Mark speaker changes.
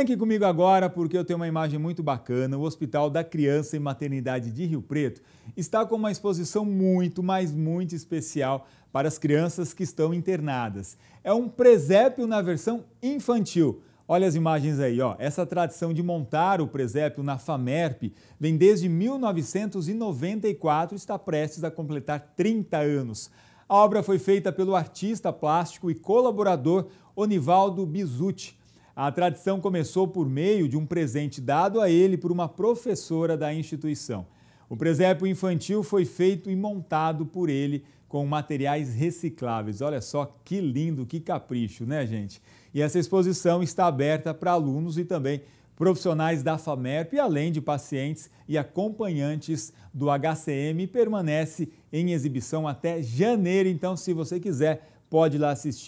Speaker 1: Vem aqui comigo agora porque eu tenho uma imagem muito bacana. O Hospital da Criança e Maternidade de Rio Preto está com uma exposição muito, mas muito especial para as crianças que estão internadas. É um presépio na versão infantil. Olha as imagens aí, ó. Essa tradição de montar o presépio na FAMERP vem desde 1994 e está prestes a completar 30 anos. A obra foi feita pelo artista plástico e colaborador Onivaldo Bizuti a tradição começou por meio de um presente dado a ele por uma professora da instituição. O presépio infantil foi feito e montado por ele com materiais recicláveis. Olha só que lindo, que capricho, né, gente? E essa exposição está aberta para alunos e também profissionais da FAMERP, além de pacientes e acompanhantes do HCM, permanece em exibição até janeiro. Então, se você quiser, pode ir lá assistir.